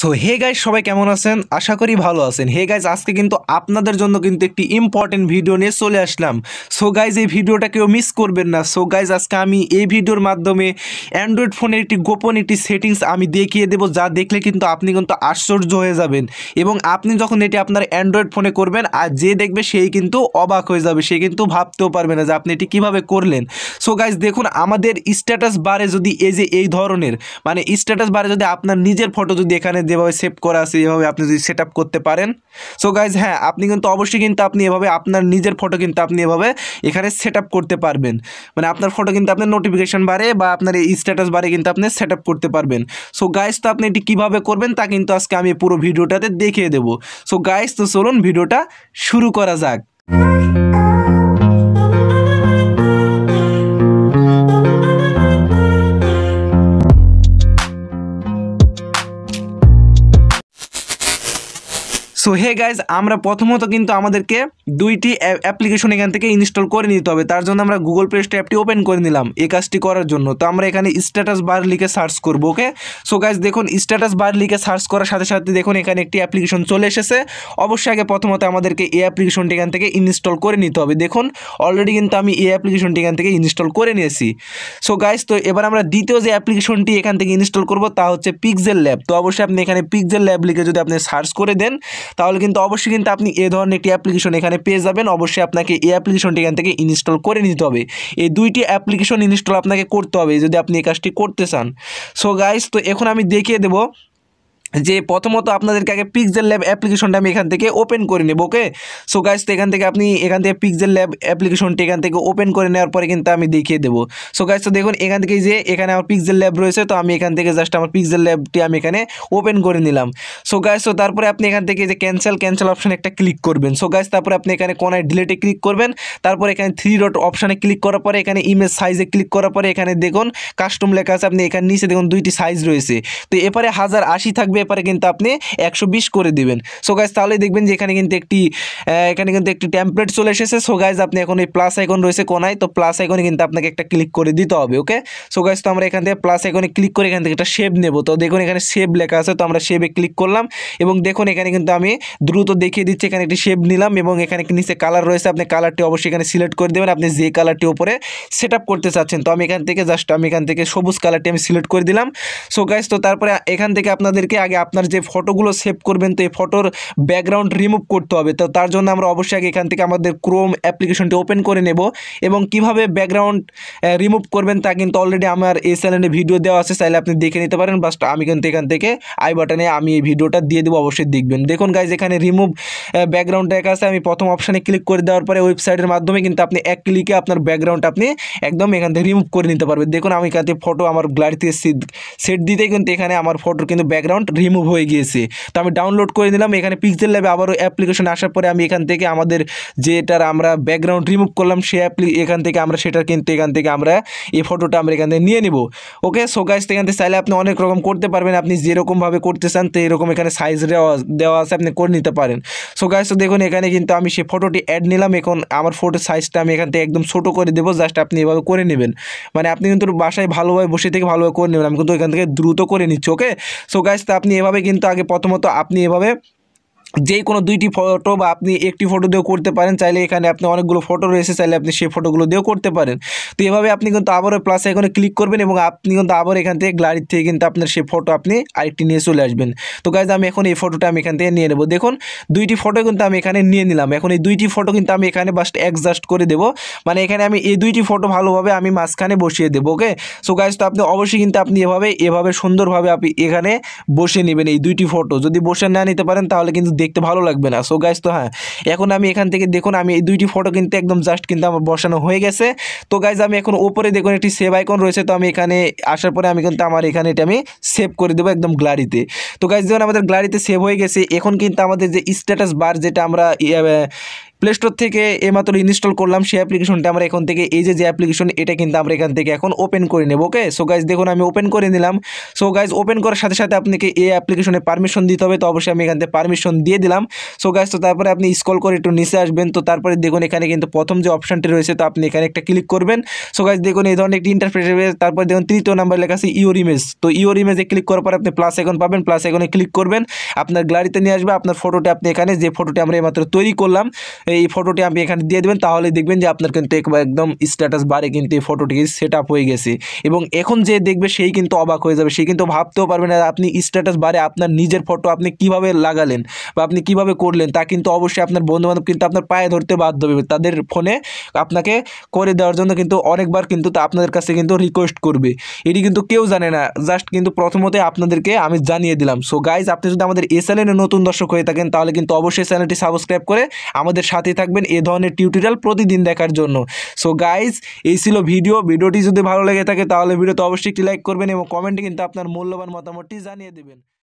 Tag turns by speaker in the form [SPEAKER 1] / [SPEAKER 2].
[SPEAKER 1] so hey guys সবাই কেমন আছেন আশা করি ভালো আছেন হে গাইজ আজকে কিন্তু আপনাদের জন্য কিন্তু একটি ইম্পর্টেন্ট ভিডিও নিয়ে চলে আসলাম সো গাইজ এই ভিডিওটা কেউ মিস করবেন না সো গাইজ আজকে আমি এই ভিডিওর মাধ্যমে অ্যান্ড্রয়েড ফোনের একটি গোপন একটি সেটিংস আমি দেখিয়ে দেবো যা দেখলে কিন্তু আপনি কিন্তু আশ্চর্য হয়ে যাবেন এবং আপনি যখন এটি আপনার অ্যান্ড্রয়েড ফোনে করবেন আর যে দেখবে সেই কিন্তু অবাক হয়ে যাবে সে কিন্তু ভাবতেও পারবে না যে আপনি এটি কিভাবে করলেন সো গাইজ দেখুন আমাদের স্ট্যাটাস বারে যদি এই যে এই ধরনের মানে স্ট্যাটাস বারে যদি আপনার নিজের ফটো যদি এখানে যেভাবে সেভ করা আছে এভাবে আপনি যদি সেট করতে পারেন সো গাইজ হ্যাঁ আপনি কিন্তু অবশ্যই কিন্তু আপনি এভাবে আপনার নিজের ফটো কিন্তু আপনি এভাবে এখানে সেট করতে পারবেন মানে আপনার ফটো কিন্তু আপনার নোটিফিকেশান বারে বা আপনার এই স্ট্যাটাস বারে কিন্তু আপনি সেট করতে পারবেন সো গাইজ তো আপনি এটি কীভাবে করবেন তা কিন্তু আজকে আমি পুরো ভিডিওটাতে দেখিয়ে দেবো সো গাইজ তো চলুন ভিডিওটা শুরু করা যাক হে গাইজ আমরা প্রথমত কিন্তু আমাদেরকে দুইটি অ্যাপ্লিকেশন এখান থেকে ইনস্টল করে নিতে হবে তার জন্য আমরা গুগল প্লে স্টোর অ্যাপটি ওপেন করে নিলাম এই কাজটি করার জন্য তো আমরা এখানে স্ট্যাটাস বার লিখে সার্চ করবো ওকে সো গাইজ দেখুন স্ট্যাটাস বার লিখে সার্চ করার সাথে সাথে দেখুন এখানে একটি অ্যাপ্লিকেশন চলে এসেছে অবশ্যই আগে প্রথমত আমাদেরকে এই অ্যাপ্লিকেশনটি এখান থেকে ইনস্টল করে নিতে হবে দেখুন অলরেডি কিন্তু আমি এই অ্যাপ্লিকেশনটি এখান থেকে ইনস্টল করে নিয়েছি সো গাইজ তো এবার আমরা দ্বিতীয় যে অ্যাপ্লিকেশনটি এখান থেকে ইনস্টল করব তা হচ্ছে পিকজেল ল্যাব তো অবশ্যই আপনি এখানে পিকজেল ল্যাব লিখে যদি আপনি সার্চ করে দেন তাহলে তাহলে কিন্তু অবশ্যই কিন্তু আপনি এ ধরনের একটি অ্যাপ্লিকেশন এখানে পেয়ে যাবেন অবশ্যই আপনাকে এই অ্যাপ্লিকেশনটি এখান থেকে ইনস্টল করে নিতে হবে এই দুইটি অ্যাপ্লিকেশন ইনস্টল আপনাকে করতে হবে যদি আপনি এই কাজটি করতে চান সো গাইস তো এখন আমি দেখিয়ে দেবো যে প্রথমত আপনাদেরকে আগে পিক্সেল ল্যাব অ্যাপ্লিকেশনটা আমি এখান থেকে ওপেন করে নেব ওকে সো গাইজ তো এখান থেকে আপনি এখান থেকে পিক্সেল ল্যাব অ্যাপ্লিকেশনটি এখান থেকে ওপেন করে নেওয়ার পরে কিন্তু আমি দেখিয়ে দেবো সো গাইজ তো দেখুন এখান থেকে যে এখানে আমার পিক্সেল ল্যাব রয়েছে তো আমি এখান থেকে জাস্ট আমার পিক্সেল ল্যাবটি আমি এখানে ওপেন করে নিলাম সো গাইজ তো তারপরে আপনি এখান থেকে যে ক্যান্সেল ক্যান্সেল অপশানে একটা ক্লিক করবেন সো গাইজ তারপরে আপনি এখানে কোনায় ডিলেটে ক্লিক করবেন তারপর এখানে থ্রি ডট অপশানে ক্লিক করার পরে এখানে ইমেজ সাইজে ক্লিক করার পরে এখানে দেখুন কাস্টম লেখা আছে আপনি এখানে নিচে দেখুন দুইটি সাইজ রয়েছে তো এপারে হাজার আশি থাকবে ব্যাপারে কিন্তু আপনি একশো করে দিবেন সো গাইজ তাহলে দেখবেন যে এখানে কিন্তু একটি এখানে কিন্তু একটি ট্যাম্পলেট চলে এসেছে সো গাইজ আপনি এখন এই প্লাস আইকন রয়েছে কোনায় তো প্লাস আইকনে কিন্তু আপনাকে একটা ক্লিক করে দিতে হবে ওকে সো গাইজ তো আমরা এখান থেকে প্লাস আইকনে ক্লিক করে এখান থেকে একটা শেপ নেব তো দেখুন এখানে শেপ লেখা আছে তো আমরা শেপে ক্লিক করলাম এবং দেখুন এখানে কিন্তু আমি দ্রুত দেখিয়ে দিচ্ছি এখানে একটি শেপ নিলাম এবং এখানে নিচে কালার রয়েছে আপনি কালারটি অবশ্যই এখানে সিলেক্ট করে দেবেন আপনি যে কালারটি ওপরে সেট করতে চাচ্ছেন তো আমি এখান থেকে জাস্ট আমি এখান থেকে সবুজ কালারটি আমি সিলেক্ট করে দিলাম সো গাইজ তো তারপরে এখান থেকে আপনাদেরকে আগে আপনার যে ফটোগুলো সেভ করবেন তো এই ফটোর ব্যাকগ্রাউন্ড রিমুভ করতে হবে তো তার জন্য আমরা অবশ্যই আগে এখান থেকে আমাদের ক্রোম অ্যাপ্লিকেশনটি ওপেন করে নেব এবং কিভাবে ব্যাকগ্রাউন্ড রিমুভ করবেন তা কিন্তু অলরেডি আমার এই চ্যানেলে ভিডিও দেওয়া আছে চাইলে আপনি দেখে নিতে পারেন বাস আমি কিন্তু এখান থেকে আই বাটনে আমি এই ভিডিওটা দিয়ে দেবো অবশ্যই দেখবেন দেখুন গাইজ এখানে রিমুভ ব্যাকগ্রাউন্ড এক আছে আমি প্রথম অপশানে ক্লিক করে দেওয়ার পরে ওয়েবসাইটের মাধ্যমে কিন্তু আপনি এক ক্লিকে আপনার ব্যাকগ্রাউন্ড আপনি একদম এখান থেকে রিমুভ করে নিতে পারবেন দেখুন আমি এখান থেকে ফটো আমার গ্লাড়িতে সেট দিতে কিন্তু এখানে আমার ফটোর কিন্তু ব্যাকগ্রাউন্ড রিমুভ হয়ে গিয়েছে তো আমি ডাউনলোড করে নিলাম এখানে পিক্সেল ল্যাবে আবারও অ্যাপ্লিকেশন আসার পরে আমি এখান থেকে আমাদের যেটার আমরা ব্যাকগ্রাউন্ড রিমুভ করলাম সে অ্যাপ্লি এখান থেকে আমরা সেটার কিন্তু এখান থেকে আমরা এই ফটোটা আমরা এখান থেকে নিয়ে নিব ওকে সো গাইজ এখান থেকে চাইলে আপনি অনেক রকম করতে পারবেন আপনি যেরকমভাবে করতে চান তো এরকম এখানে সাইজ দেওয়া দেওয়া আছে আপনি করে নিতে পারেন সো গাইজ তো দেখুন এখানে কিন্তু আমি সেই ফটোটি অ্যাড নিলাম এখন আমার ফটোর সাইজটা আমি এখান থেকে একদম ছোটো করে দেবো জাস্ট আপনি এভাবে করে নেবেন মানে আপনি কিন্তু বাসায় ভালোভাবে বসে থেকে ভালোভাবে করে নেবেন আমি কিন্তু এখান থেকে দ্রুত করে নিচ্ছি ওকে সো গাইজ তা আপনি আপনি এভাবে কিন্তু আগে প্রথমত আপনি এভাবে যে কোনো দুইটি ফটো বা আপনি একটি ফটো দিয়েও করতে পারেন চাইলে এখানে আপনি অনেকগুলো ফটো রয়েছে চাইলে আপনি সেই ফটোগুলো দিয়েও করতে পারেন তো এভাবে আপনি কিন্তু আবারও প্লাস এখানে ক্লিক করবেন এবং আপনি কিন্তু আবার এখান থেকে গ্যালারির থেকে কিন্তু আপনার সেই ফটো আপনি আরেকটি নিয়ে চলে আসবেন তো কাজ আমি এখন এই ফটোটা আমি এখান থেকে নিয়ে নেব দেখুন দুইটি ফটো কিন্তু আমি এখানে নিয়ে নিলাম এখন এই দুইটি ফটো কিন্তু আমি এখানে বাস্ট অ্যাডজাস্ট করে দেবো মানে এখানে আমি এই দুইটি ফটো ভালোভাবে আমি মাঝখানে বসিয়ে দেবো ওকে সো গাইজ তো আপনি অবশ্যই কিন্তু আপনি এভাবে এভাবে সুন্দরভাবে আপনি এখানে বসে নেবেন এই দুইটি ফটো যদি বসে না নিতে পারেন তাহলে কিন্তু দেখতে ভালো লাগবে না সো গাইস তো হ্যাঁ এখন আমি এখান থেকে দেখুন আমি এই দুইটি ফটো কিন্তু একদম জাস্ট কিন্তু আমার বসানো হয়ে গেছে তো গাইজ আমি এখন ওপরে দেখুন একটি সেভ আইকন রয়েছে তো আমি এখানে আসার পরে আমি কিন্তু আমার এখানে এটা আমি সেভ করে দেবো একদম গ্লারিতে তো গাইজ যখন আমাদের গ্লারিতে সেভ হয়ে গেছে এখন কিন্তু আমাদের যে স্ট্যাটাস বার যেটা আমরা ইয়ে, প্লে স্টোর থেকে এমাত্র ইনস্টল করলাম সেই অ্যাপ্লিকেশনটা আমরা এখন থেকে এই যে যে অ্যাপ্লিকেশন এটা কিন্তু আমরা এখান থেকে এখন ওপেন করে নেব ওকে সো গাইজ দেখুন আমি ওপেন করে নিলাম সো গাইজ ওপেন করার সাথে সাথে আপনাকে এই অ্যাপ্লিকেশনে পারমিশন দিতে হবে তো অবশ্যই আমি এখান থেকে পারমিশন দিয়ে দিলাম সো গাইজ তো তারপরে আপনি স্কল করে একটু নিচে আসবেন তো তারপরে দেখুন এখানে কিন্তু প্রথম যে অপশানটি রয়েছে তো আপনি এখানে একটা ক্লিক করবেন সো গাইজ দেখুন এই ধরনের একটি ইন্টারফেস তারপর দেখুন তৃতীয় নাম্বার লেখা আছে ইওর ইমেজ তো ইওর ইমেজে ক্লিক করার পর আপনি প্লাস এখন পাবেন প্লাস এখানে ক্লিক করবেন আপনার গ্যালারিতে নিয়ে আসবে আপনার ফটোটা আপনি এখানে যে ফটোটা আমরা এইমাত্র তৈরি করলাম এই ফটোটি আপনি এখানে দিয়ে দেবেন তাহলে দেখবেন যে আপনার কিন্তু একদম স্ট্যাটাস বারে কিন্তু এই ফটোটি সেট আপ হয়ে গেছে এবং এখন যে দেখবে সেই কিন্তু অবাক হয়ে যাবে সে কিন্তু ভাবতেও পারবে না আপনি স্ট্যাটাস বারে আপনার নিজের ফটো আপনি কিভাবে লাগালেন বা আপনি কিভাবে করলেন তা কিন্তু অবশ্যই আপনার বন্ধুবান্ধব কিন্তু আপনার পায়ে ধরতে বাধ্য হবে তাদের ফোনে আপনাকে করে দেওয়ার জন্য কিন্তু অনেকবার কিন্তু তা আপনাদের কাছে কিন্তু রিকোয়েস্ট করবে এটি কিন্তু কেউ জানে না জাস্ট কিন্তু প্রথমতে আপনাদেরকে আমি জানিয়ে দিলাম সো গাইজ আপনি যদি আমাদের এ চ্যানেলে নতুন দর্শক হয়ে থাকেন তাহলে কিন্তু অবশ্যই চ্যানেলটি সাবস্ক্রাইব করে আমাদের সাথে সাথে থাকবেন এ ধরনের টিউটোরিয়াল প্রতিদিন দেখার জন্য সো গাইজ এই ছিল ভিডিও ভিডিওটি যদি ভালো লেগে থাকে তাহলে ভিডিওতে অবশ্যই একটি লাইক করবেন এবং কমেন্টে কিন্তু আপনার মূল্যবান মতামতটি জানিয়ে দেবেন